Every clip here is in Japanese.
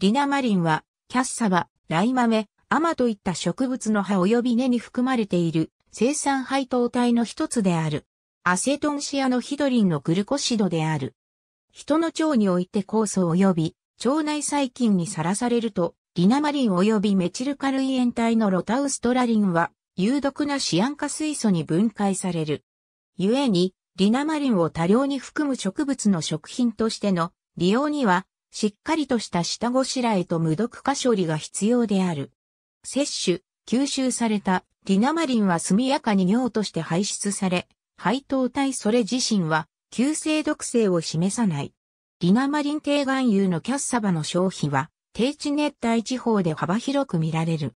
リナマリンは、キャッサバ、ライマメ、アマといった植物の葉及び根に含まれている生産配糖体の一つである。アセトンシアノヒドリンのグルコシドである。人の腸において酵素及び腸内細菌にさらされると、リナマリン及びメチルカルイエン体のロタウストラリンは有毒なシアン化水素に分解される。故に、リナマリンを多量に含む植物の食品としての利用にはしっかりとした下ごしらえと無毒化処理が必要である。摂取、吸収されたリナマリンは速やかに尿として排出され、配糖体それ自身は急性毒性を示さない。リナマリン低含有のキャッサバの消費は低地熱帯地方で幅広く見られる。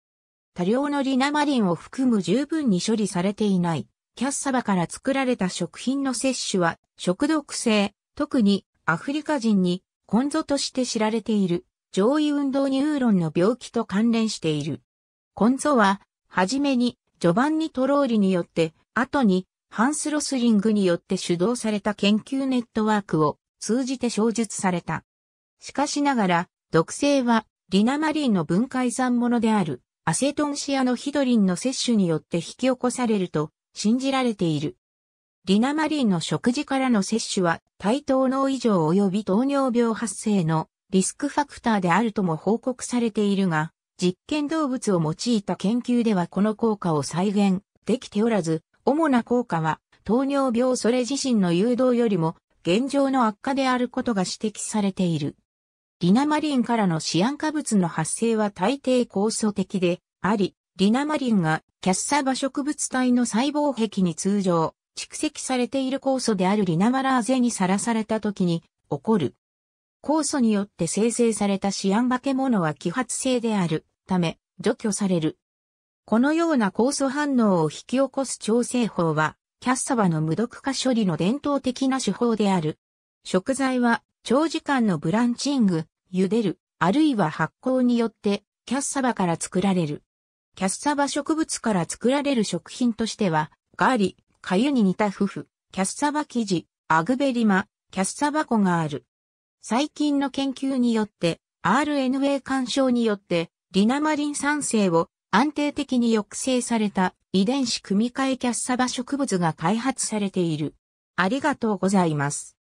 多量のリナマリンを含む十分に処理されていないキャッサバから作られた食品の摂取は食毒性、特にアフリカ人に根ゾとして知られている、上位運動ニューロンの病気と関連している。根ゾは、はじめに、ジョバンニ・トローリによって、後に、ハンス・ロスリングによって主導された研究ネットワークを通じて小述された。しかしながら、毒性は、リナマリンの分解産物である、アセトンシアのヒドリンの摂取によって引き起こされると信じられている。リナマリンの食事からの摂取は、対糖脳異常及び糖尿病発生のリスクファクターであるとも報告されているが、実験動物を用いた研究ではこの効果を再現できておらず、主な効果は糖尿病それ自身の誘導よりも現状の悪化であることが指摘されている。リナマリンからのシアン化物の発生は大抵酵素的であり、リナマリンがキャッサバ植物体の細胞壁に通常蓄積されている酵素であるリナマラーゼにさらされた時に起こる。酵素によって生成されたシアン化け物は揮発性であるため除去される。このような酵素反応を引き起こす調整法は、キャッサバの無毒化処理の伝統的な手法である。食材は長時間のブランチング、茹でる、あるいは発酵によってキャッサバから作られる。キャッサバ植物から作られる食品としては、ガーリ、かゆに似た夫婦、キャッサバ生地、アグベリマ、キャッサバ湖がある。最近の研究によって、RNA 干渉によって、リナマリン酸性を安定的に抑制された遺伝子組み換えキャッサバ植物が開発されている。ありがとうございます。